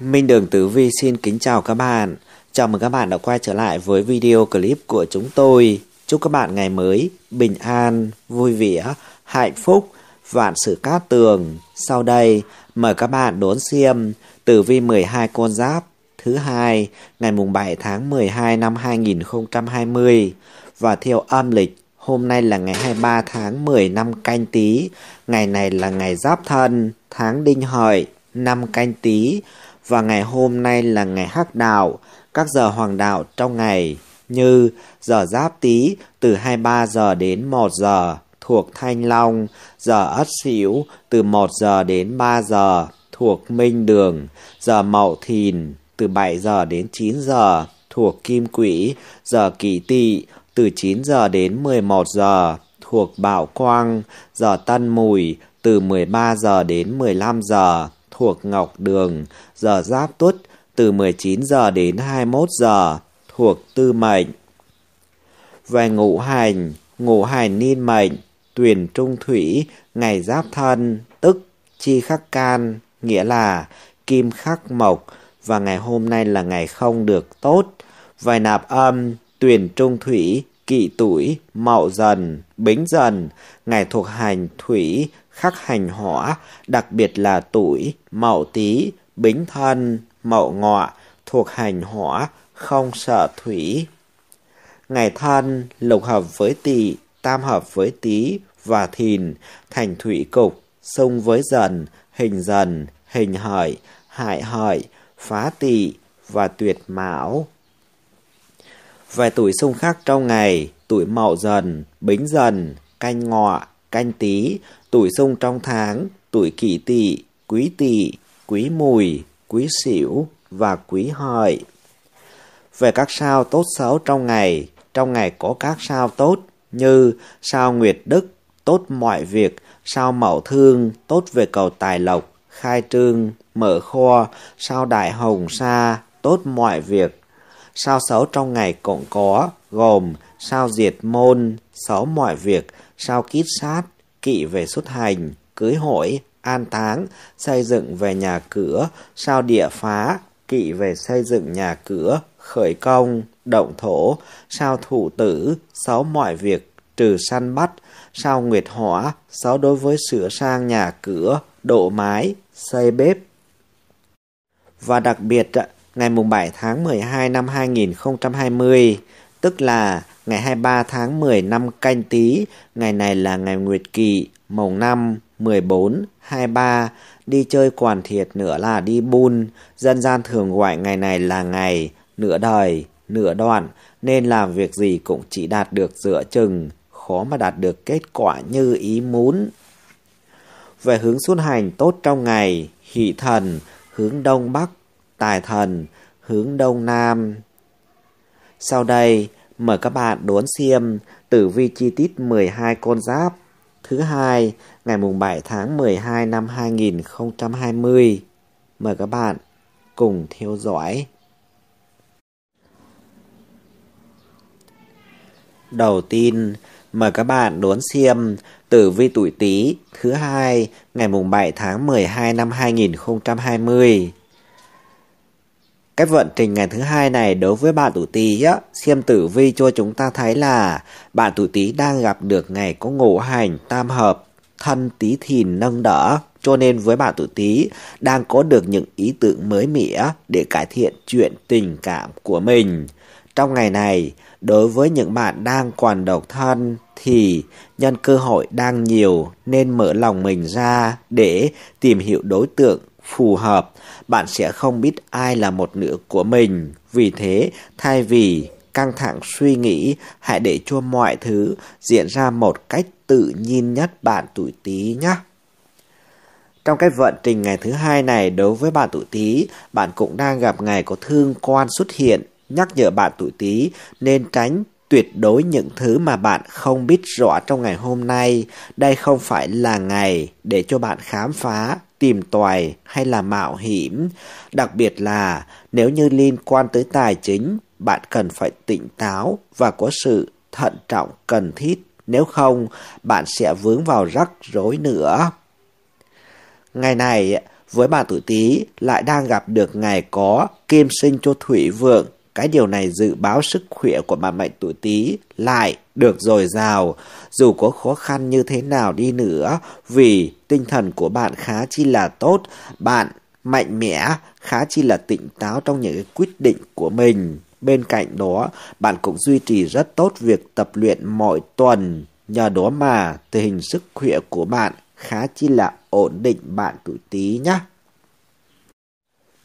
Minh Đường Tử Vi xin kính chào các bạn. Chào mừng các bạn đã quay trở lại với video clip của chúng tôi. Chúc các bạn ngày mới bình an, vui vẻ, hạnh phúc, vạn sự cát tường. Sau đây, mời các bạn đón xem Tử Vi 12 con giáp thứ hai ngày mùng 7 tháng 12 năm 2020 và theo âm lịch Hôm nay là ngày 23 tháng 10 năm canh tý. ngày này là ngày giáp thân, tháng đinh hợi, năm canh tý và ngày hôm nay là ngày hắc đạo, các giờ hoàng đạo trong ngày như giờ giáp tý từ 23 giờ đến 1 giờ thuộc Thanh Long, giờ Ất Sửu từ 1 giờ đến 3 giờ thuộc Minh Đường, giờ Mậu Thìn từ 7 giờ đến 9 giờ thuộc Kim Quỹ, giờ Kỷ Tỵ từ 9 giờ đến 11 giờ thuộc Bảo Quang, giờ Tân Mùi từ 13 giờ đến 15 giờ thuộc Ngọc Đường, giờ Giáp Tuất từ 19 giờ đến 21 giờ thuộc Tư Mệnh. Về ngũ hành, ngũ hành niên mệnh, tuyển trung thủy, ngày Giáp Thân, tức chi khắc can, nghĩa là kim khắc mộc và ngày hôm nay là ngày không được tốt. Về nạp âm, tuyển trung thủy, kỵ tuổi, mậu dần, bính dần, ngày thuộc hành thủy, khắc hành hỏa, đặc biệt là tuổi, mậu tý, bính thân, mậu ngọ thuộc hành hỏa, không sợ thủy. Ngày thân lục hợp với tỵ, tam hợp với tý và thìn, thành thủy cục, xung với dần, hình dần, hình hợi, hại hợi, phá tỵ và tuyệt mão. Về tuổi xung khắc trong ngày, tuổi mậu dần, bính dần, canh ngọ, canh tý tuổi xung trong tháng, tuổi kỷ tỵ, quý tỵ, quý mùi, quý sửu và quý hợi. Về các sao tốt xấu trong ngày, trong ngày có các sao tốt như sao nguyệt đức, tốt mọi việc, sao mậu thương, tốt về cầu tài lộc, khai trương, mở kho, sao đại hồng sa, tốt mọi việc. Sao xấu trong ngày cũng có, gồm sao diệt môn, xấu mọi việc, sao kít sát, kỵ về xuất hành, cưới hỏi, an táng, xây dựng về nhà cửa, sao địa phá, kỵ về xây dựng nhà cửa, khởi công, động thổ, sao thủ tử, xấu mọi việc, trừ săn bắt, sao nguyệt hỏa, xấu đối với sửa sang nhà cửa, độ mái, xây bếp. Và đặc biệt, ngày 7 tháng 12 năm 2020, tức là ngày 23 tháng 10 năm canh tí, ngày này là ngày Nguyệt Kỵ, mồng năm 14, 23, đi chơi quản thiệt nữa là đi bun, dân gian thường gọi ngày này là ngày nửa đời, nửa đoạn, nên làm việc gì cũng chỉ đạt được giữa chừng, khó mà đạt được kết quả như ý muốn. Về hướng xuân hành tốt trong ngày, hỷ thần, hướng đông bắc, tài thần, hướng đông nam. Sau đây, Mời các bạn đón xem tử vi chi tiết 12 con giáp thứ hai ngày mùng 7 tháng 12 năm 2020. Mời các bạn cùng theo dõi. Đầu tiên, mời các bạn đón xem tử vi tuổi Tý thứ hai ngày mùng 7 tháng 12 năm 2020. Cái vận trình ngày thứ hai này đối với bạn tuổi Tý á, xem tử vi cho chúng ta thấy là bạn tuổi Tý đang gặp được ngày có ngũ hành tam hợp, thân Tý Thìn nâng đỡ. Cho nên với bạn tuổi Tý đang có được những ý tưởng mới mẻ để cải thiện chuyện tình cảm của mình. Trong ngày này, đối với những bạn đang còn độc thân thì nhân cơ hội đang nhiều nên mở lòng mình ra để tìm hiểu đối tượng phù hợp, bạn sẽ không biết ai là một nửa của mình. Vì thế, thay vì căng thẳng suy nghĩ, hãy để cho mọi thứ diễn ra một cách tự nhiên nhất bạn tuổi Tý nhé. Trong cái vận trình ngày thứ hai này đối với bạn tuổi Tý, bạn cũng đang gặp ngày có thương quan xuất hiện, nhắc nhở bạn tuổi Tý nên tránh tuyệt đối những thứ mà bạn không biết rõ trong ngày hôm nay. Đây không phải là ngày để cho bạn khám phá tìm tòi hay là mạo hiểm. Đặc biệt là nếu như liên quan tới tài chính, bạn cần phải tỉnh táo và có sự thận trọng cần thiết. Nếu không, bạn sẽ vướng vào rắc rối nữa. Ngày này, với bà tuổi Tý lại đang gặp được ngày có kim sinh cho thủy vượng. Cái điều này dự báo sức khỏe của bà mệnh tuổi Tý lại được dồi dào, dù có khó khăn như thế nào đi nữa, vì tinh thần của bạn khá chi là tốt, bạn mạnh mẽ, khá chi là tỉnh táo trong những quyết định của mình. Bên cạnh đó, bạn cũng duy trì rất tốt việc tập luyện mỗi tuần. Nhờ đó mà tình hình sức khỏe của bạn khá chi là ổn định bạn tuổi tí nhé.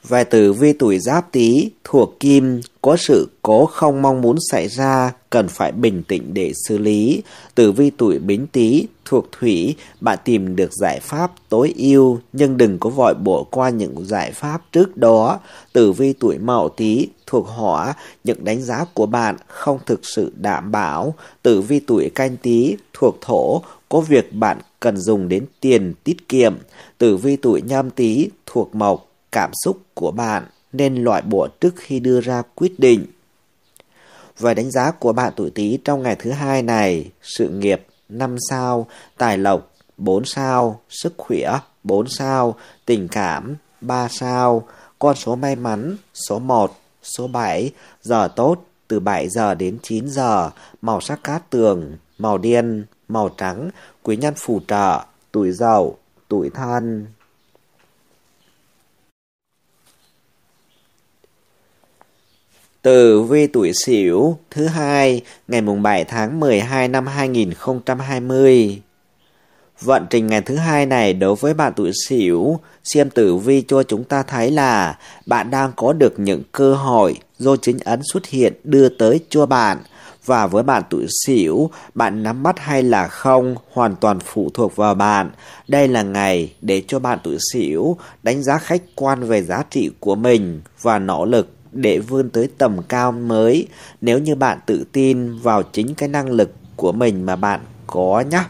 Về tử vi tuổi giáp tí, thuộc kim, có sự cố không mong muốn xảy ra, cần phải bình tĩnh để xử lý. Tử vi tuổi bính tý thuộc thủy, bạn tìm được giải pháp tối ưu nhưng đừng có vội bỏ qua những giải pháp trước đó. Tử vi tuổi mậu tý thuộc hỏa, những đánh giá của bạn không thực sự đảm bảo. Tử vi tuổi canh tý thuộc thổ, có việc bạn cần dùng đến tiền tiết kiệm. Tử vi tuổi nhâm tý thuộc mộc, cảm xúc của bạn nên loại bỏ trước khi đưa ra quyết định. Và đánh giá của bạn tuổi Tý trong ngày thứ hai này, sự nghiệp 5 sao, tài lộc 4 sao, sức khỏe 4 sao, tình cảm 3 sao, con số may mắn số 1, số 7, giờ tốt từ 7 giờ đến 9 giờ, màu sắc cát tường, màu đen, màu trắng, quý nhân phù trợ, tuổi giàu tuổi thân. Tử vi tuổi Sửu thứ hai ngày mùng 7 tháng 12 năm 2020. Vận trình ngày thứ hai này đối với bạn tuổi Sửu, xem tử vi cho chúng ta thấy là bạn đang có được những cơ hội do chính ấn xuất hiện đưa tới cho bạn và với bạn tuổi Sửu, bạn nắm bắt hay là không hoàn toàn phụ thuộc vào bạn. Đây là ngày để cho bạn tuổi Sửu đánh giá khách quan về giá trị của mình và nỗ lực để vươn tới tầm cao mới nếu như bạn tự tin vào chính cái năng lực của mình mà bạn có nhé.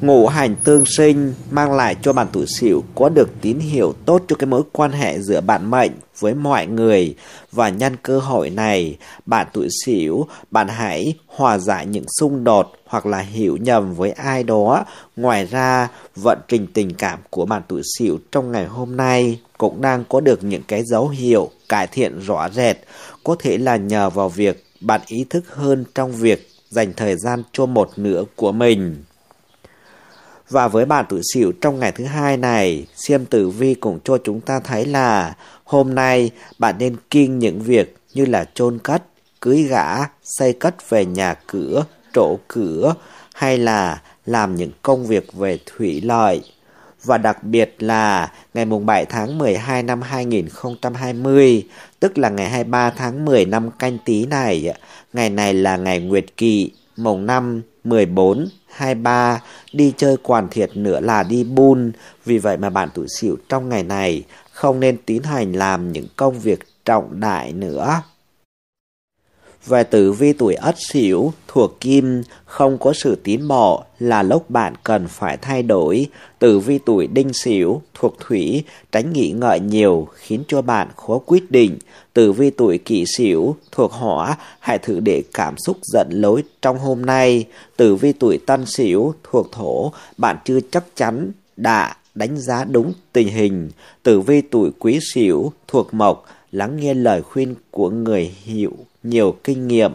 Ngũ hành tương sinh mang lại cho bạn tuổi sửu có được tín hiệu tốt cho cái mối quan hệ giữa bạn mệnh với mọi người và nhân cơ hội này, bạn tuổi sửu, bạn hãy hòa giải những xung đột hoặc là hiểu nhầm với ai đó. Ngoài ra, vận trình tình cảm của bạn tuổi sửu trong ngày hôm nay cũng đang có được những cái dấu hiệu cải thiện rõ rệt, có thể là nhờ vào việc bạn ý thức hơn trong việc dành thời gian cho một nửa của mình. Và với bạn tuổi sửu trong ngày thứ hai này, xem Tử Vi cũng cho chúng ta thấy là hôm nay bạn nên kiêng những việc như là chôn cất, cưới gã, xây cất về nhà cửa, trổ cửa hay là làm những công việc về thủy lợi và đặc biệt là ngày mùng 7 tháng 12 năm 2020, tức là ngày 23 tháng 10 năm canh tí này. Ngày này là ngày Nguyệt Kỵ, mùng 5, 14, 23, đi chơi quản thiệt nữa là đi bun. Vì vậy mà bạn tuổi sửu trong ngày này không nên tiến hành làm những công việc trọng đại nữa. Về tử vi tuổi ất sửu thuộc kim, không có sự tiến bộ là lúc bạn cần phải thay đổi. Tử vi tuổi đinh sửu thuộc thủy, tránh nghĩ ngợi nhiều khiến cho bạn khó quyết định. Tử vi tuổi kỷ sửu thuộc hỏa, hãy thử để cảm xúc dẫn lối trong hôm nay. Tử vi tuổi tân sửu thuộc thổ, bạn chưa chắc chắn đã đánh giá đúng tình hình. Tử vi tuổi quý sửu thuộc mộc, lắng nghe lời khuyên của người hiểu nhiều kinh nghiệm.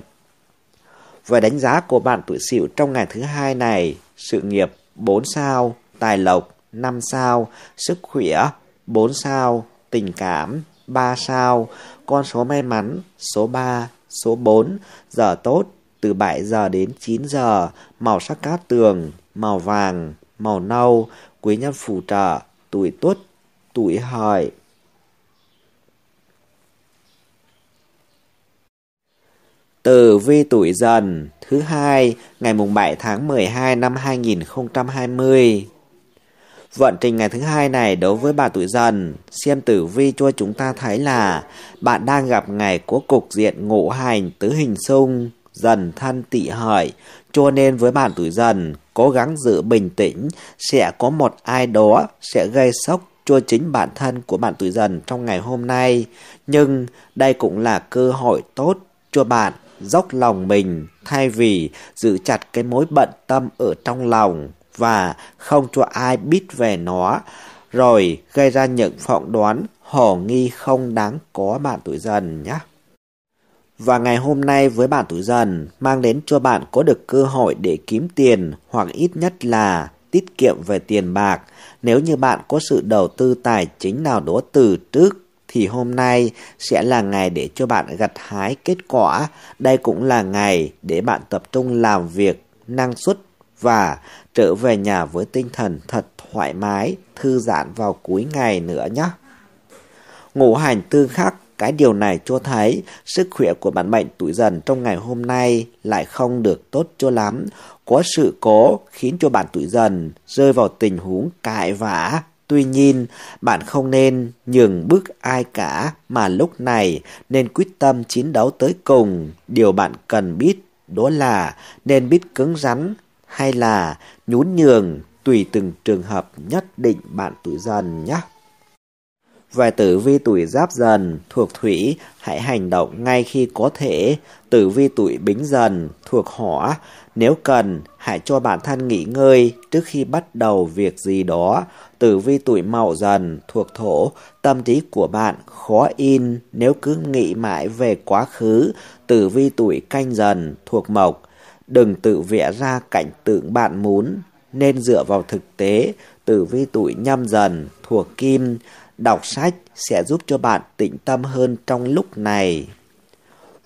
Về đánh giá của bạn tuổi Sửu trong ngày thứ hai này, sự nghiệp 4 sao, tài lộc 5 sao, sức khỏe 4 sao, tình cảm 3 sao, con số may mắn số 3, số 4, giờ tốt từ 7 giờ đến 9 giờ, màu sắc cát tường, màu vàng, màu nâu, quý nhân phù trợ, tuổi tuất, tuổi hợi. Tử vi tuổi dần thứ hai ngày mùng 7 tháng 12 năm 2020. Vận trình ngày thứ hai này đối với bà tuổi dần, xem tử vi cho chúng ta thấy là bạn đang gặp ngày của cục diện ngũ hành tứ hình xung, dần thân tị hợi, cho nên với bạn tuổi dần, cố gắng giữ bình tĩnh, sẽ có một ai đó sẽ gây sốc cho chính bản thân của bạn tuổi dần trong ngày hôm nay, nhưng đây cũng là cơ hội tốt cho bạn dốc lòng mình thay vì giữ chặt cái mối bận tâm ở trong lòng và không cho ai biết về nó, rồi gây ra những phỏng đoán hổ nghi không đáng có bạn tuổi dần nhé. Và ngày hôm nay với bạn tuổi dần mang đến cho bạn có được cơ hội để kiếm tiền hoặc ít nhất là tiết kiệm về tiền bạc nếu như bạn có sự đầu tư tài chính nào đó từ trước thì hôm nay sẽ là ngày để cho bạn gặt hái kết quả. Đây cũng là ngày để bạn tập trung làm việc năng suất và trở về nhà với tinh thần thật thoải mái, thư giãn vào cuối ngày nữa nhé. Ngũ hành tương khắc cái điều này cho thấy sức khỏe của bạn bệnh tuổi dần trong ngày hôm nay lại không được tốt cho lắm. Có sự cố khiến cho bạn tuổi dần rơi vào tình huống cãi vã, Tuy nhiên, bạn không nên nhường bước ai cả mà lúc này nên quyết tâm chiến đấu tới cùng. Điều bạn cần biết đó là nên biết cứng rắn hay là nhún nhường tùy từng trường hợp nhất định bạn tự dần nhé. Về tử vi tuổi giáp dần thuộc thủy, hãy hành động ngay khi có thể. Tử vi tuổi bính dần thuộc hỏa, nếu cần, hãy cho bản thân nghỉ ngơi trước khi bắt đầu việc gì đó. Tử vi tuổi mậu dần thuộc thổ, tâm trí của bạn khó in nếu cứ nghĩ mãi về quá khứ. Tử vi tuổi canh dần thuộc mộc, đừng tự vẽ ra cảnh tượng bạn muốn nên dựa vào thực tế. Tử vi tuổi nhâm dần thuộc kim, Đọc sách sẽ giúp cho bạn tĩnh tâm hơn trong lúc này.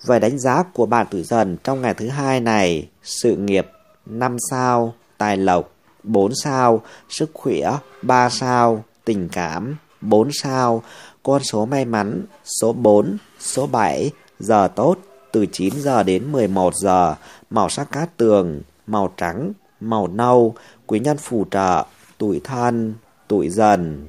Về đánh giá của bạn tuổi dần trong ngày thứ hai này, sự nghiệp 5 sao, tài lộc 4 sao, sức khỏe 3 sao, tình cảm 4 sao, con số may mắn số 4, số 7, giờ tốt từ 9 giờ đến 11 giờ, màu sắc cát tường, màu trắng, màu nâu, quý nhân phù trợ, tuổi thân, tuổi dần.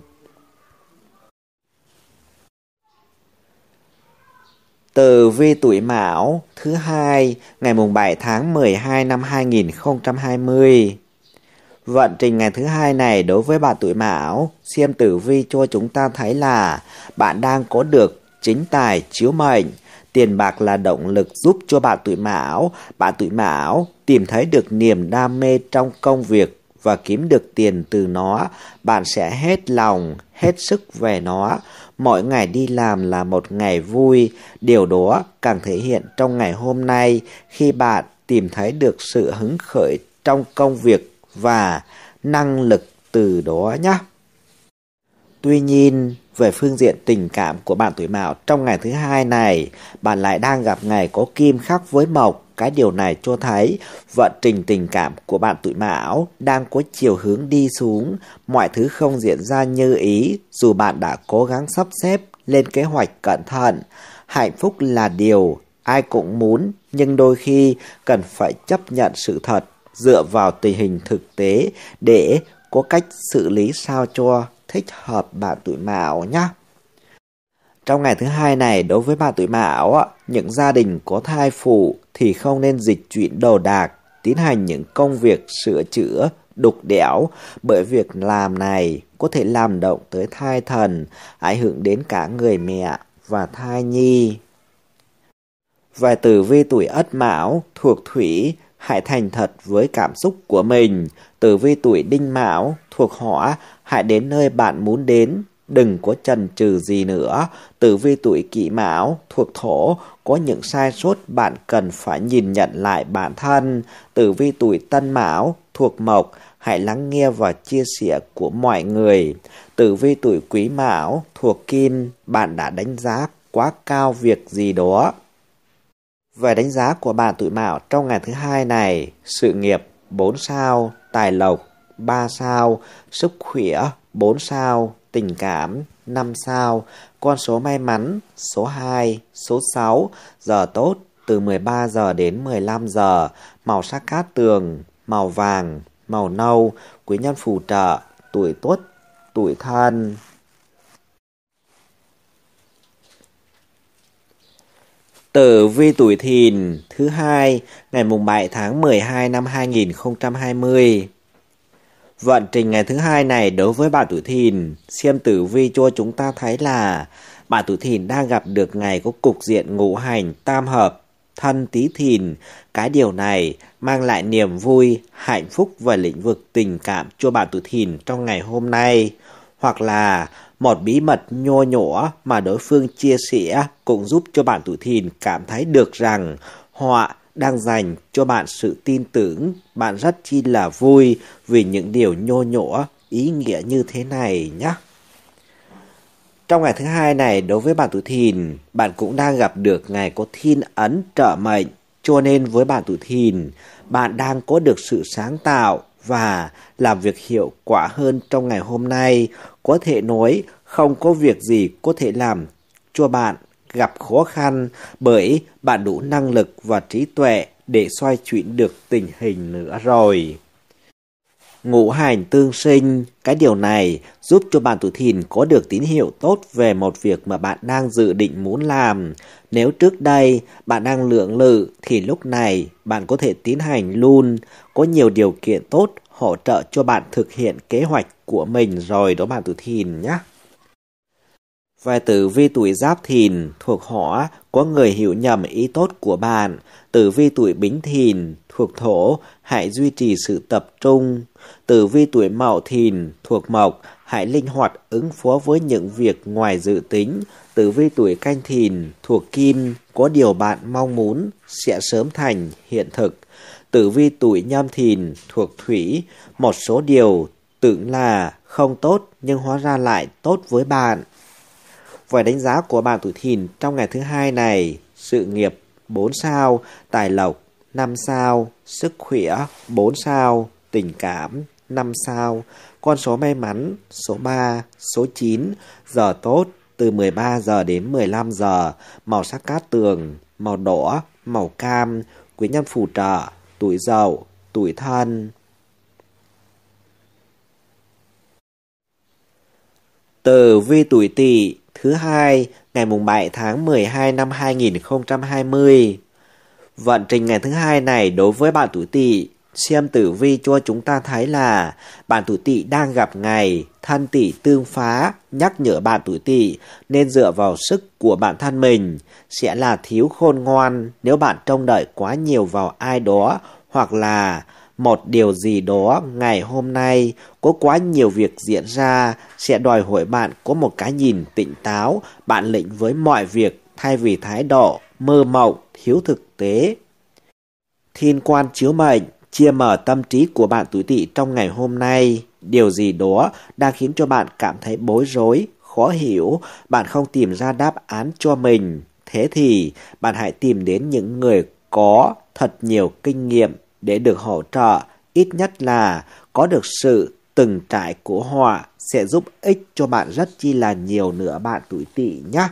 Từ vi tuổi Mão thứ hai ngày mùng 7 tháng 12 năm 2020. Vận trình ngày thứ hai này đối với bạn tuổi Mão, xem tử vi cho chúng ta thấy là bạn đang có được chính tài chiếu mệnh, tiền bạc là động lực giúp cho bạn tuổi Mão, bạn tuổi Mão tìm thấy được niềm đam mê trong công việc và kiếm được tiền từ nó, bạn sẽ hết lòng, hết sức về nó, mỗi ngày đi làm là một ngày vui. Điều đó càng thể hiện trong ngày hôm nay khi bạn tìm thấy được sự hứng khởi trong công việc và năng lực từ đó nhé. Tuy nhiên, về phương diện tình cảm của bạn tuổi mão trong ngày thứ hai này, bạn lại đang gặp ngày có kim khắc với mộc cái điều này cho thấy vận trình tình cảm của bạn tuổi mão đang có chiều hướng đi xuống, mọi thứ không diễn ra như ý dù bạn đã cố gắng sắp xếp lên kế hoạch cẩn thận. Hạnh phúc là điều ai cũng muốn nhưng đôi khi cần phải chấp nhận sự thật dựa vào tình hình thực tế để có cách xử lý sao cho thích hợp bạn tuổi mão nhé. Trong ngày thứ hai này, đối với bà tuổi mão, những gia đình có thai phụ thì không nên dịch chuyển đồ đạc, tiến hành những công việc sửa chữa, đục đẽo, bởi việc làm này có thể làm động tới thai thần, ảnh hưởng đến cả người mẹ và thai nhi. Vài tử vi tuổi ất mão thuộc thủy, hãy thành thật với cảm xúc của mình. Tử vi tuổi đinh mão thuộc hỏa, hãy đến nơi bạn muốn đến, Đừng có chần chừ gì nữa, tử vi tuổi kỷ mão, thuộc thổ, có những sai sót bạn cần phải nhìn nhận lại bản thân. Tử vi tuổi tân mão, thuộc mộc, hãy lắng nghe và chia sẻ của mọi người. Tử vi tuổi quý mão, thuộc kim, bạn đã đánh giá quá cao việc gì đó. Về đánh giá của bạn tuổi mão trong ngày thứ hai này, sự nghiệp 4 sao, tài lộc 3 sao, sức khỏe 4 sao, tình cảm, 5 sao, con số may mắn, số 2, số 6, giờ tốt từ 13 giờ đến 15 giờ, màu sắc cát tường, màu vàng, màu nâu, quý nhân phù trợ, tuổi tuất, tuổi thân. Tử vi tuổi thìn thứ hai ngày mùng 7 tháng 12 năm 2020 Vận trình ngày thứ hai này đối với bà tuổi thìn, xem tử vi cho chúng ta thấy là bà tuổi thìn đang gặp được ngày có cục diện ngũ hành tam hợp, thân tí thìn. Cái điều này mang lại niềm vui, hạnh phúc và lĩnh vực tình cảm cho bà tuổi thìn trong ngày hôm nay. Hoặc là một bí mật nhô nhổ mà đối phương chia sẻ cũng giúp cho bạn tuổi thìn cảm thấy được rằng họa đang dành cho bạn sự tin tưởng, bạn rất chi là vui vì những điều nhô nhỗ, ý nghĩa như thế này nhé. Trong ngày thứ hai này, đối với bạn tuổi thìn, bạn cũng đang gặp được ngày có thiên ấn trợ mệnh. Cho nên với bạn tuổi thìn, bạn đang có được sự sáng tạo và làm việc hiệu quả hơn trong ngày hôm nay. Có thể nói, không có việc gì có thể làm cho bạn gặp khó khăn bởi bạn đủ năng lực và trí tuệ để xoay chuyển được tình hình nữa rồi. Ngũ hành tương sinh, cái điều này giúp cho bạn tuổi thìn có được tín hiệu tốt về một việc mà bạn đang dự định muốn làm. Nếu trước đây bạn đang lượng lự thì lúc này bạn có thể tiến hành luôn, có nhiều điều kiện tốt hỗ trợ cho bạn thực hiện kế hoạch của mình rồi đó bạn tuổi thìn nhé. Vài tử vi tuổi giáp thìn thuộc hỏa có người hiểu nhầm ý tốt của bạn. Tử vi tuổi bính thìn thuộc thổ hãy duy trì sự tập trung. Tử vi tuổi mậu thìn thuộc mộc hãy linh hoạt ứng phó với những việc ngoài dự tính. Tử vi tuổi canh thìn thuộc kim có điều bạn mong muốn sẽ sớm thành hiện thực. Tử vi tuổi nhâm thìn thuộc thủy một số điều tưởng là không tốt nhưng hóa ra lại tốt với bạn. Với đánh giá của bạn tuổi thìn trong ngày thứ hai này, sự nghiệp 4 sao, tài lộc 5 sao, sức khỏe 4 sao, tình cảm 5 sao, con số may mắn số 3, số 9, giờ tốt từ 13 giờ đến 15 giờ, màu sắc cát tường, màu đỏ, màu cam, quý nhân phù trợ, tuổi dậu, tuổi thân. từ vi tuổi tỵ thứ hai ngày mùng 7 tháng 12 năm 2020. Vận trình ngày thứ hai này đối với bạn tuổi tỵ xem tử vi cho chúng ta thấy là bạn tuổi tỵ đang gặp ngày thân tỵ tương phá nhắc nhở bạn tuổi tỵ nên dựa vào sức của bản thân mình sẽ là thiếu khôn ngoan nếu bạn trông đợi quá nhiều vào ai đó hoặc là một điều gì đó ngày hôm nay có quá nhiều việc diễn ra sẽ đòi hỏi bạn có một cái nhìn tỉnh táo, bạn lĩnh với mọi việc thay vì thái độ mơ mộng, thiếu thực tế. Thiên quan chiếu mệnh chia mở tâm trí của bạn tuổi tỵ trong ngày hôm nay, điều gì đó đang khiến cho bạn cảm thấy bối rối, khó hiểu, bạn không tìm ra đáp án cho mình. Thế thì bạn hãy tìm đến những người có thật nhiều kinh nghiệm để được hỗ trợ, ít nhất là có được sự từng trải của họ sẽ giúp ích cho bạn rất chi là nhiều nữa bạn tuổi tỵ nhé.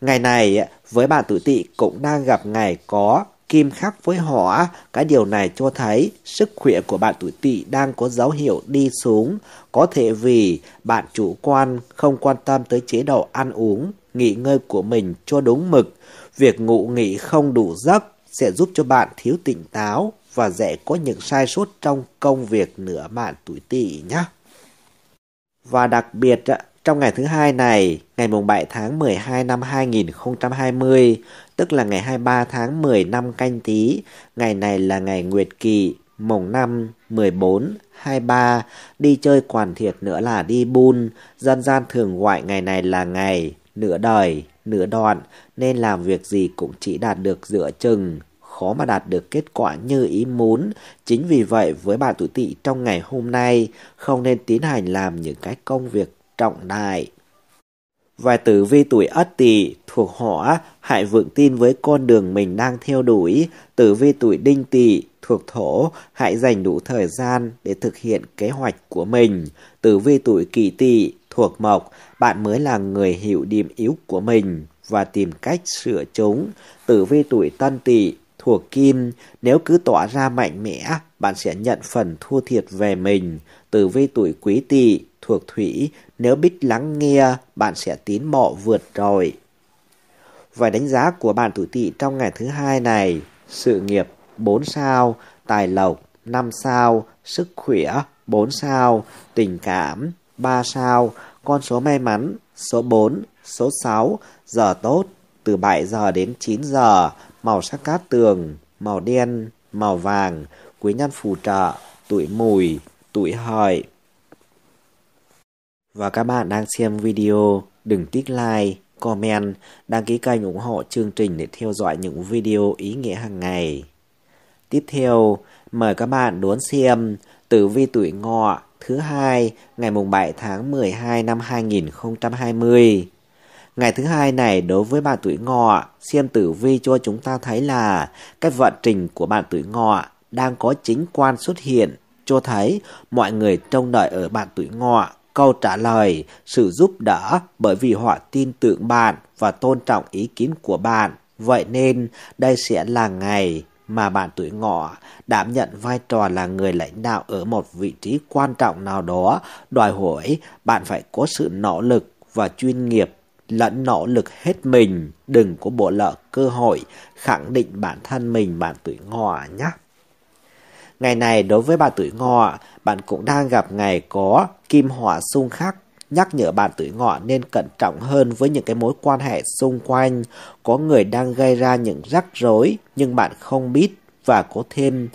Ngày này với bạn tuổi tỵ cũng đang gặp ngày có kim khắc với họ, cái điều này cho thấy sức khỏe của bạn tuổi tỵ đang có dấu hiệu đi xuống, có thể vì bạn chủ quan không quan tâm tới chế độ ăn uống, nghỉ ngơi của mình cho đúng mực, việc ngủ nghỉ không đủ giấc sẽ giúp cho bạn thiếu tỉnh táo và dễ có những sai sót trong công việc nửa mạn tuổi tỵ nhé. Và đặc biệt trong ngày thứ hai này, ngày mùng 7 tháng 12 năm 2020, tức là ngày 23 tháng 10 năm canh tý ngày này là ngày Nguyệt Kỵ, mùng 5, 14, 23, đi chơi quản thiệt nữa là đi bun, dân gian thường gọi ngày này là ngày nửa đời, nửa đoạn, nên làm việc gì cũng chỉ đạt được dựa chừng, khó mà đạt được kết quả như ý muốn. Chính vì vậy, với bạn tuổi tỵ trong ngày hôm nay, không nên tiến hành làm những cái công việc trọng đại. Và tử vi tuổi ất tỵ thuộc hỏa, hãy vững tin với con đường mình đang theo đuổi. Tử vi tuổi đinh tỵ thuộc thổ, hãy dành đủ thời gian để thực hiện kế hoạch của mình. Tử vi tuổi kỷ tỵ thuộc mộc, bạn mới là người hiểu điểm yếu của mình và tìm cách sửa chúng. Tử vi tuổi tân tỵ thuộc kim, nếu cứ tỏa ra mạnh mẽ, bạn sẽ nhận phần thua thiệt về mình. Tử vi tuổi quý tỵ thuộc thủy, nếu biết lắng nghe, bạn sẽ tín mộ vượt rồi. Vài đánh giá của bạn tuổi tỵ trong ngày thứ hai này, sự nghiệp 4 sao, tài lộc 5 sao, sức khỏe 4 sao, tình cảm 3 sao, con số may mắn, số 4, số 6, giờ tốt, từ 7 giờ đến 9 giờ, màu sắc cát tường, màu đen, màu vàng, quý nhân phù trợ, tuổi mùi, tuổi hợi. Và các bạn đang xem video, đừng tích like, comment, đăng ký kênh ủng hộ chương trình để theo dõi những video ý nghĩa hàng ngày. Tiếp theo, mời các bạn đón xem tử vi tuổi ngọ thứ hai ngày mùng 7 tháng 12 năm 2020. Ngày thứ hai này đối với bạn tuổi ngọ, xem tử vi cho chúng ta thấy là cái vận trình của bạn tuổi ngọ đang có chính quan xuất hiện, cho thấy mọi người trông đợi ở bạn tuổi ngọ câu trả lời, sự giúp đỡ bởi vì họ tin tưởng bạn và tôn trọng ý kiến của bạn. Vậy nên đây sẽ là ngày mà bạn tuổi ngọ đảm nhận vai trò là người lãnh đạo ở một vị trí quan trọng nào đó đòi hỏi bạn phải có sự nỗ lực và chuyên nghiệp lẫn nỗ lực hết mình đừng có bỏ lỡ cơ hội khẳng định bản thân mình bạn tuổi ngọ nhé ngày này đối với bạn tuổi ngọ bạn cũng đang gặp ngày có kim hỏa xung khắc nhắc nhở bạn tuổi ngọ nên cẩn trọng hơn với những cái mối quan hệ xung quanh. Có người đang gây ra những rắc rối nhưng bạn không biết và có thêm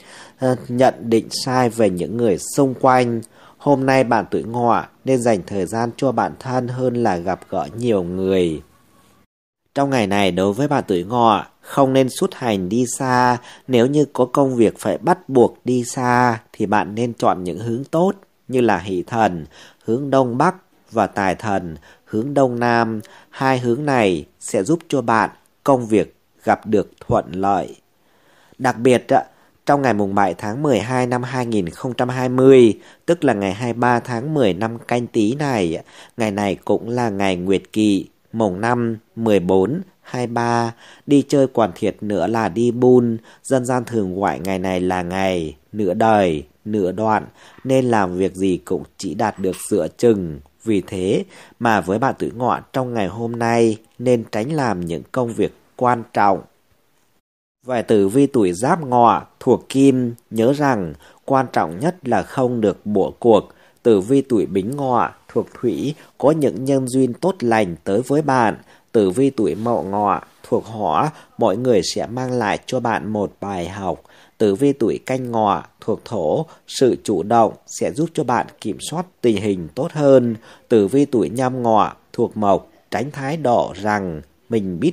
uh, nhận định sai về những người xung quanh. Hôm nay bạn tuổi ngọ nên dành thời gian cho bản thân hơn là gặp gỡ nhiều người. Trong ngày này đối với bạn tuổi ngọ, không nên xuất hành đi xa, nếu như có công việc phải bắt buộc đi xa thì bạn nên chọn những hướng tốt như là hỷ thần, hướng đông bắc, và tài thần hướng đông nam, hai hướng này sẽ giúp cho bạn công việc gặp được thuận lợi. Đặc biệt trong ngày mùng 7 tháng 12 năm 2020, tức là ngày 23 tháng 10 năm canh tí này, ngày này cũng là ngày Nguyệt Kỵ, mùng 5, 14, 23, đi chơi quản thiệt nữa là đi bun, dân gian thường gọi ngày này là ngày nửa đời, nửa đoạn, nên làm việc gì cũng chỉ đạt được sửa chừng vì thế mà với bạn tử ngọ trong ngày hôm nay nên tránh làm những công việc quan trọng. Vài tử vi tuổi giáp ngọ thuộc kim, nhớ rằng quan trọng nhất là không được bỏ cuộc. Tử vi tuổi bính ngọ thuộc thủy có những nhân duyên tốt lành tới với bạn. Tử vi tuổi mậu ngọ thuộc hỏa, mọi người sẽ mang lại cho bạn một bài học. Tử vi tuổi canh ngọ thuộc thổ, sự chủ động sẽ giúp cho bạn kiểm soát tình hình tốt hơn. Tử vi tuổi nhâm ngọ thuộc mộc, tránh thái độ rằng mình biết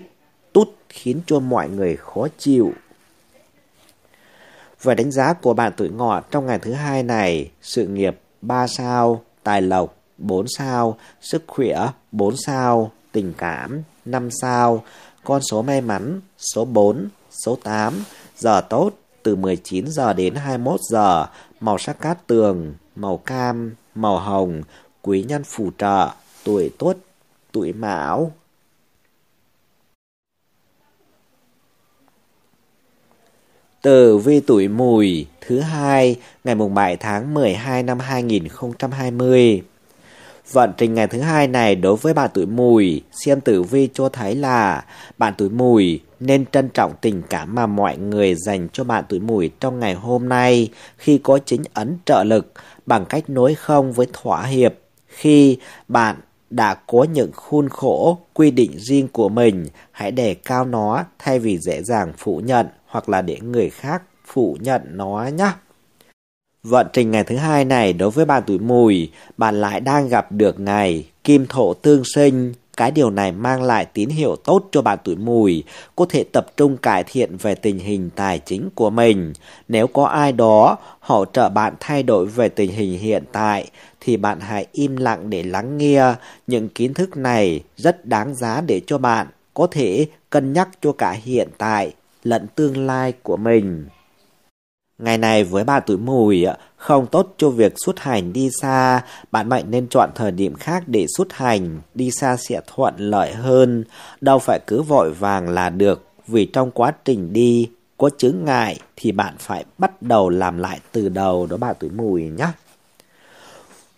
tút khiến cho mọi người khó chịu. Về đánh giá của bạn tuổi ngọ trong ngày thứ hai này, sự nghiệp 3 sao, tài lộc 4 sao, sức khỏe 4 sao, tình cảm 5 sao, con số may mắn số 4, số 8, giờ tốt từ 19 giờ đến 21 giờ, màu sắc cát tường, màu cam, màu hồng, quý nhân phù trợ, tuổi tuất, tuổi mão. Tử vi tuổi mùi thứ hai ngày mùng 7 tháng 12 năm 2020. Vận trình ngày thứ hai này đối với bạn tuổi mùi, xem tử vi cho thấy là bạn tuổi mùi nên trân trọng tình cảm mà mọi người dành cho bạn tuổi mùi trong ngày hôm nay khi có chính ấn trợ lực bằng cách nối không với thỏa hiệp. Khi bạn đã có những khuôn khổ, quy định riêng của mình, hãy đề cao nó thay vì dễ dàng phủ nhận hoặc là để người khác phủ nhận nó nhé. Vận trình ngày thứ hai này đối với bạn tuổi mùi, bạn lại đang gặp được ngày kim thổ tương sinh. Cái điều này mang lại tín hiệu tốt cho bạn tuổi mùi, có thể tập trung cải thiện về tình hình tài chính của mình. Nếu có ai đó hỗ trợ bạn thay đổi về tình hình hiện tại, thì bạn hãy im lặng để lắng nghe. Những kiến thức này rất đáng giá để cho bạn có thể cân nhắc cho cả hiện tại lẫn tương lai của mình. Ngày này với bà tuổi mùi không tốt cho việc xuất hành đi xa, bạn mệnh nên chọn thời điểm khác để xuất hành, đi xa sẽ thuận lợi hơn, đâu phải cứ vội vàng là được, vì trong quá trình đi có chứng ngại thì bạn phải bắt đầu làm lại từ đầu đó bà tuổi mùi nhé.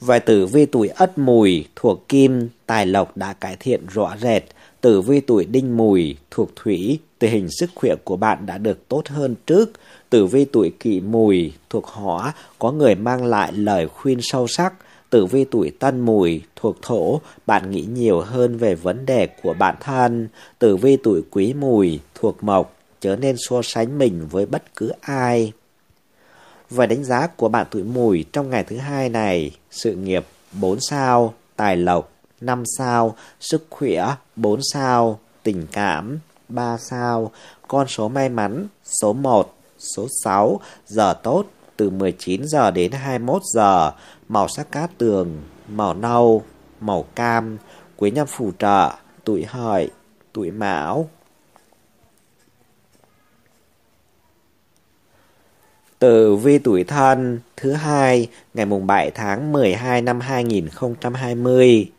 Vài tử vi tuổi ất mùi thuộc kim, tài lộc đã cải thiện rõ rệt, tử vi tuổi đinh mùi thuộc thủy, tình hình sức khỏe của bạn đã được tốt hơn trước, Tử vi tuổi kỷ mùi thuộc hỏa có người mang lại lời khuyên sâu sắc. Tử vi tuổi tân mùi thuộc thổ, bạn nghĩ nhiều hơn về vấn đề của bản thân. Tử vi tuổi quý mùi thuộc mộc, chớ nên so sánh mình với bất cứ ai. và đánh giá của bạn tuổi mùi trong ngày thứ hai này, sự nghiệp 4 sao, tài lộc 5 sao, sức khỏe 4 sao, tình cảm 3 sao, con số may mắn số 1. Số 6, giờ tốt, từ 19 giờ đến 21 giờ, màu sắc cát tường, màu nâu, màu cam, quý nhân phù trợ, tuổi hợi, tuổi mão. Từ vi tuổi thân thứ hai ngày mùng 7 tháng 12 năm 2020.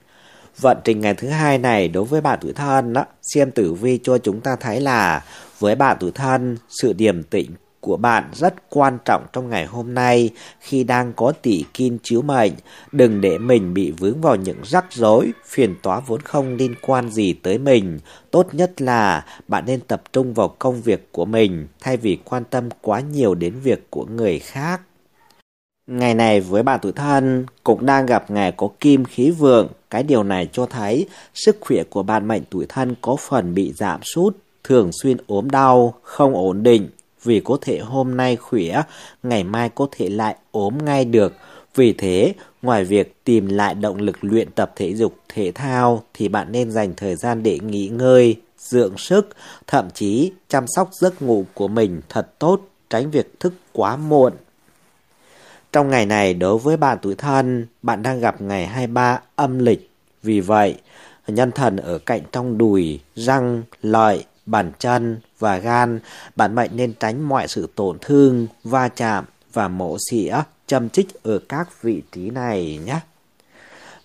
Vận trình ngày thứ hai này đối với bạn tuổi thân đó, xem tử vi cho chúng ta thấy là với bạn tuổi thân, sự điềm tĩnh của bạn rất quan trọng trong ngày hôm nay khi đang có tỷ kim chiếu mệnh. Đừng để mình bị vướng vào những rắc rối, phiền toái vốn không liên quan gì tới mình. Tốt nhất là bạn nên tập trung vào công việc của mình thay vì quan tâm quá nhiều đến việc của người khác. Ngày này với bạn tuổi thân cũng đang gặp ngày có kim khí vượng. Cái điều này cho thấy sức khỏe của bạn mệnh tuổi thân có phần bị giảm sút, thường xuyên ốm đau, không ổn định vì có thể hôm nay khuya ngày mai có thể lại ốm ngay được. Vì thế, ngoài việc tìm lại động lực luyện tập thể dục thể thao thì bạn nên dành thời gian để nghỉ ngơi, dưỡng sức, thậm chí chăm sóc giấc ngủ của mình thật tốt, tránh việc thức quá muộn. Trong ngày này đối với bạn tuổi thân, bạn đang gặp ngày 23 âm lịch. Vì vậy, nhân thần ở cạnh trong đùi, răng, lợi, bàn chân và gan, bạn bệnh nên tránh mọi sự tổn thương, va chạm và mổ xỉa, châm chích ở các vị trí này nhé.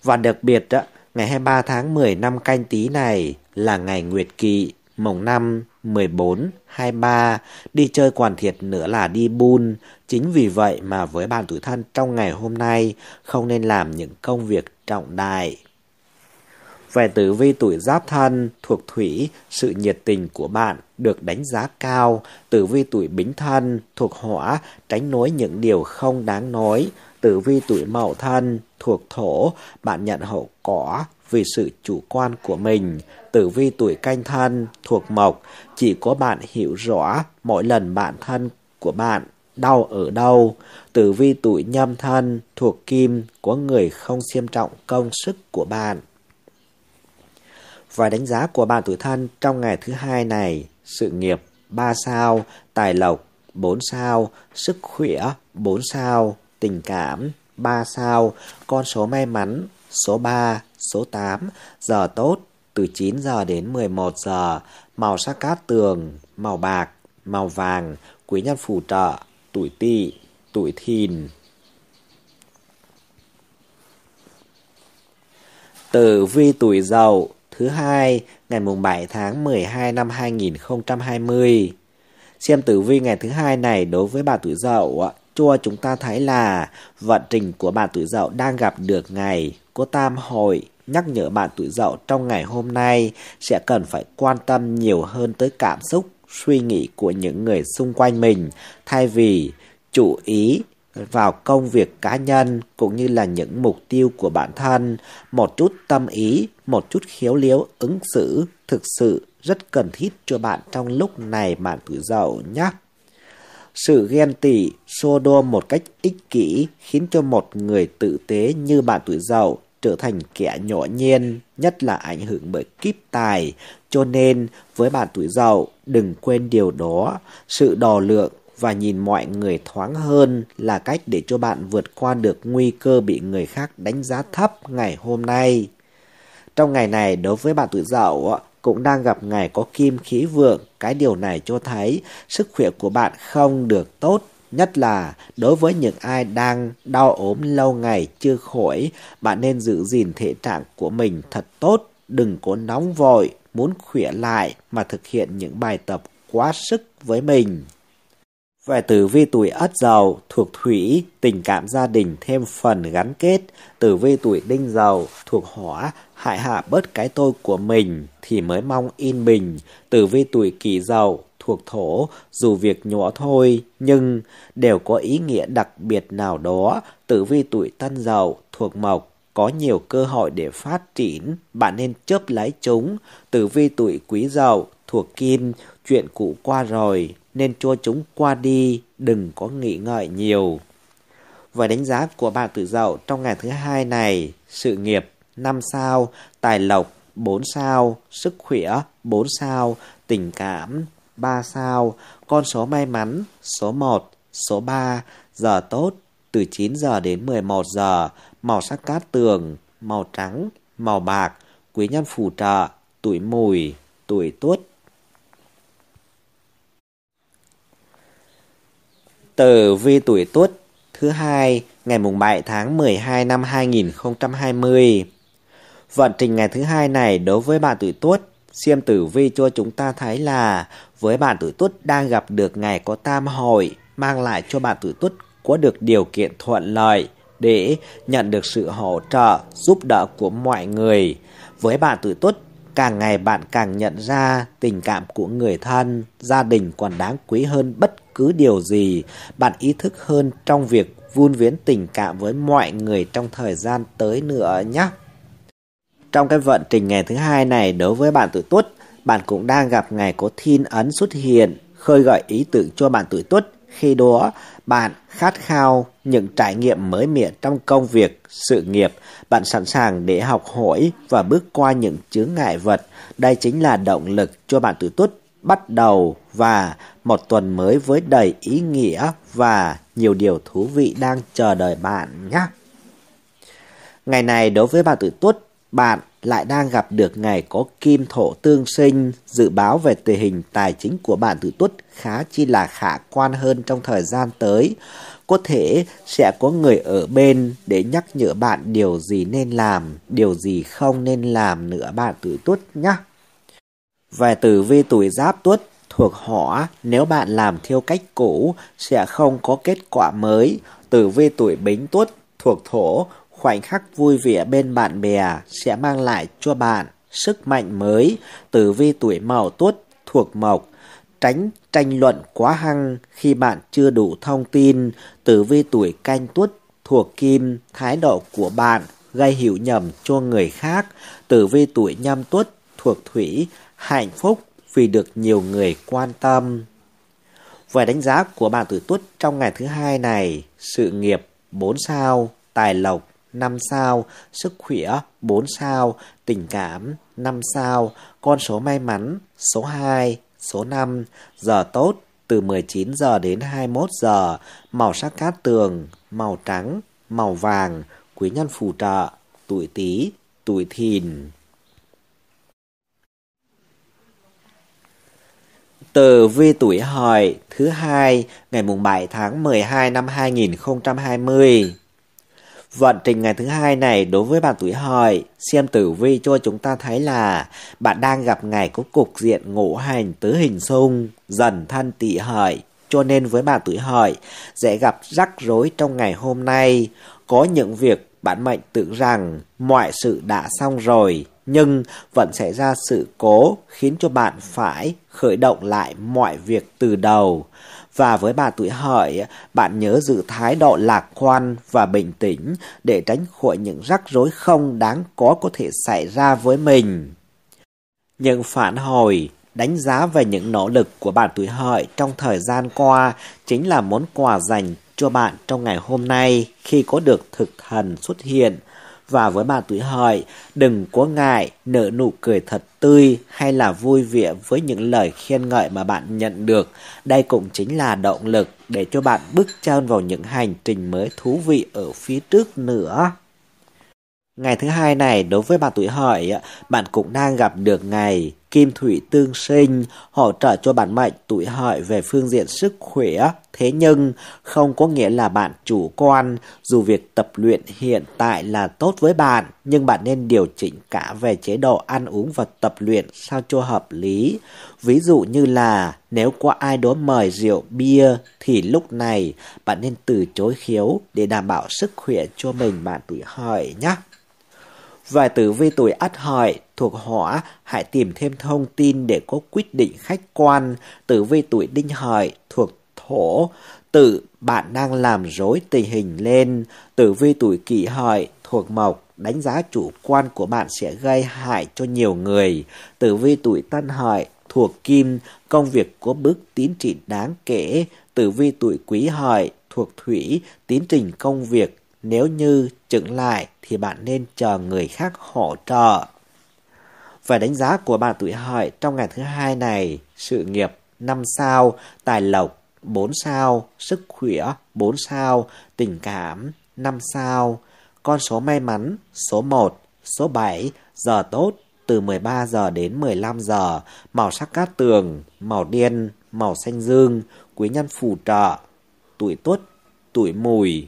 Và đặc biệt, ngày 23 tháng 10 năm canh tí này là ngày Nguyệt Kỵ, mồng năm 14, 23, đi chơi quản thiệt nữa là đi bun. Chính vì vậy mà với bạn tuổi thân trong ngày hôm nay không nên làm những công việc trọng đại về tử vi tuổi giáp thân thuộc thủy, sự nhiệt tình của bạn được đánh giá cao. Tử vi tuổi bính thân thuộc hỏa, tránh nói những điều không đáng nói. Tử vi tuổi mậu thân thuộc thổ, bạn nhận hậu cỏ vì sự chủ quan của mình. Tử vi tuổi canh thân thuộc mộc, chỉ có bạn hiểu rõ mỗi lần bạn thân của bạn đau ở đâu. Tử vi tuổi nhâm thân thuộc kim, có người không xem trọng công sức của bạn và đánh giá của bạn tuổi thân trong ngày thứ hai này, sự nghiệp 3 sao, tài lộc 4 sao, sức khỏe 4 sao, tình cảm 3 sao, con số may mắn số 3, số 8, giờ tốt từ 9 giờ đến 11 giờ, màu sắc cát tường, màu bạc, màu vàng, quý nhân phù trợ, tuổi tỵ, tuổi thìn. Tử vi tuổi giàu thứ hai ngày mùng 7 tháng 12 năm 2020. Xem tử vi ngày thứ hai này đối với bà tuổi dậu cho chúng ta thấy là vận trình của bà tuổi dậu đang gặp được ngày của tam hội nhắc nhở bạn tuổi dậu trong ngày hôm nay sẽ cần phải quan tâm nhiều hơn tới cảm xúc suy nghĩ của những người xung quanh mình thay vì chủ ý vào công việc cá nhân cũng như là những mục tiêu của bản thân, một chút tâm ý, một chút khiếu liếu ứng xử thực sự rất cần thiết cho bạn trong lúc này bạn tuổi dậu nhé. Sự ghen tị, xô đua một cách ích kỷ khiến cho một người tự tế như bạn tuổi dậu trở thành kẻ nhỏ nhiên, nhất là ảnh hưởng bởi kíp tài. Cho nên, với bạn tuổi dậu, đừng quên điều đó. Sự đo lượng, và nhìn mọi người thoáng hơn là cách để cho bạn vượt qua được nguy cơ bị người khác đánh giá thấp ngày hôm nay. Trong ngày này, đối với bạn tuổi dậu, cũng đang gặp ngày có kim khí vượng. Cái điều này cho thấy sức khỏe của bạn không được tốt, nhất là đối với những ai đang đau ốm lâu ngày chưa khỏi, bạn nên giữ gìn thể trạng của mình thật tốt, đừng có nóng vội, muốn khỏe lại mà thực hiện những bài tập quá sức với mình. Về tử vi tuổi ất dầu thuộc thủy, tình cảm gia đình thêm phần gắn kết. Tử vi tuổi đinh dầu thuộc hỏa, hại hạ bớt cái tôi của mình thì mới mong yên bình. Tử vi tuổi kỷ dầu thuộc thổ, dù việc nhỏ thôi nhưng đều có ý nghĩa đặc biệt nào đó. Tử vi tuổi tân dầu thuộc mộc, có nhiều cơ hội để phát triển, bạn nên chớp lấy chúng. Tử vi tuổi quý dậu thuộc kim, chuyện cũ qua rồi, nên cho chúng qua đi, đừng có nghĩ ngợi nhiều. Và đánh giá của bạn tự dậu trong ngày thứ hai này, sự nghiệp 5 sao, tài lộc 4 sao, sức khỏe 4 sao, tình cảm 3 sao, con số may mắn số 1, số 3, giờ tốt từ 9 giờ đến 11 giờ, màu sắc cát tường, màu trắng, màu bạc, quý nhân phù trợ, tuổi mùi, tuổi tuất. Tử vi tuổi Tuất thứ hai ngày mùng 7 tháng 12 năm 2020. Vận trình ngày thứ hai này đối với bạn tuổi Tuất, xem tử vi cho chúng ta thấy là với bạn tuổi Tuất đang gặp được ngày có tam hội mang lại cho bạn tuổi Tuất có được điều kiện thuận lợi để nhận được sự hỗ trợ, giúp đỡ của mọi người. Với bạn tuổi Tuất, càng ngày bạn càng nhận ra tình cảm của người thân, gia đình còn đáng quý hơn bất cứ điều gì, bạn ý thức hơn trong việc vun viến tình cảm với mọi người trong thời gian tới nữa nhé. Trong cái vận trình ngày thứ hai này đối với bạn tuổi tuất, bạn cũng đang gặp ngày có thiên ấn xuất hiện, khơi gợi ý tưởng cho bạn tuổi tuất. Khi đó, bạn khát khao những trải nghiệm mới mẻ trong công việc, sự nghiệp, bạn sẵn sàng để học hỏi và bước qua những chướng ngại vật. Đây chính là động lực cho bạn tuổi tuất bắt đầu và một tuần mới với đầy ý nghĩa và nhiều điều thú vị đang chờ đợi bạn nhé. Ngày này đối với bạn tuổi tuất, bạn lại đang gặp được ngày có kim thổ tương sinh, dự báo về tình hình tài chính của bạn tuổi tuất khá chi là khả quan hơn trong thời gian tới. Có thể sẽ có người ở bên để nhắc nhở bạn điều gì nên làm, điều gì không nên làm nữa bạn tuổi tuất nhé về tử vi tuổi giáp tuất thuộc hỏa nếu bạn làm theo cách cũ sẽ không có kết quả mới. Tử vi tuổi bính tuất thuộc thổ khoảnh khắc vui vẻ bên bạn bè sẽ mang lại cho bạn sức mạnh mới. Tử vi tuổi mậu tuất thuộc mộc tránh tranh luận quá hăng khi bạn chưa đủ thông tin. Tử vi tuổi canh tuất thuộc kim thái độ của bạn gây hiểu nhầm cho người khác. Tử vi tuổi nhâm tuất thuộc thủy hạnh phúc vì được nhiều người quan tâm. Về đánh giá của bạn tuổi tuất trong ngày thứ hai này, sự nghiệp 4 sao, tài lộc 5 sao, sức khỏe 4 sao, tình cảm 5 sao, con số may mắn số 2, số 5, giờ tốt từ 19 giờ đến 21 giờ, màu sắc cát tường, màu trắng, màu vàng, quý nhân phù trợ, tuổi tý, tuổi thìn. Tờ Vi Tuổi Hợi thứ hai ngày mùng 7 tháng 12 năm 2020. Vận trình ngày thứ hai này đối với bạn tuổi hợi, xem tử vi cho chúng ta thấy là bạn đang gặp ngày có cục diện ngũ hành tứ hình xung, dần thân tỵ hợi, cho nên với bạn tuổi hợi dễ gặp rắc rối trong ngày hôm nay, có những việc bạn mệnh tự rằng mọi sự đã xong rồi nhưng vẫn xảy ra sự cố khiến cho bạn phải khởi động lại mọi việc từ đầu. Và với bà tuổi hợi, bạn nhớ giữ thái độ lạc quan và bình tĩnh để tránh khỏi những rắc rối không đáng có có thể xảy ra với mình. Những phản hồi, đánh giá về những nỗ lực của bạn tuổi hợi trong thời gian qua chính là món quà dành cho bạn trong ngày hôm nay khi có được thực thần xuất hiện – và với bà tuổi hợi, đừng có ngại nở nụ cười thật tươi hay là vui vẻ với những lời khen ngợi mà bạn nhận được. Đây cũng chính là động lực để cho bạn bước chân vào những hành trình mới thú vị ở phía trước nữa. Ngày thứ hai này đối với bạn tuổi hợi, bạn cũng đang gặp được ngày kim thủy tương sinh hỗ trợ cho bản mệnh tuổi hợi về phương diện sức khỏe. Thế nhưng không có nghĩa là bạn chủ quan dù việc tập luyện hiện tại là tốt với bạn nhưng bạn nên điều chỉnh cả về chế độ ăn uống và tập luyện sao cho hợp lý. Ví dụ như là nếu có ai đó mời rượu bia thì lúc này bạn nên từ chối khiếu để đảm bảo sức khỏe cho mình bạn tuổi hợi nhé và tử vi tuổi ất hợi thuộc hỏa hãy tìm thêm thông tin để có quyết định khách quan tử vi tuổi đinh hợi thuộc thổ tự bạn đang làm rối tình hình lên tử vi tuổi kỷ hợi thuộc mộc đánh giá chủ quan của bạn sẽ gây hại cho nhiều người tử vi tuổi tân hợi thuộc kim công việc có bước tiến triển đáng kể tử vi tuổi quý hợi thuộc thủy tiến trình công việc nếu như chững lại thì bạn nên chờ người khác hỗ trợ. Về đánh giá của bạn tuổi hợi trong ngày thứ hai này, sự nghiệp 5 sao, tài lộc 4 sao, sức khỏe 4 sao, tình cảm 5 sao, con số may mắn số 1, số 7, giờ tốt từ 13 giờ đến 15 giờ, màu sắc cát tường, màu đen, màu xanh dương, quý nhân phù trợ, tuổi tuất, tuổi mùi,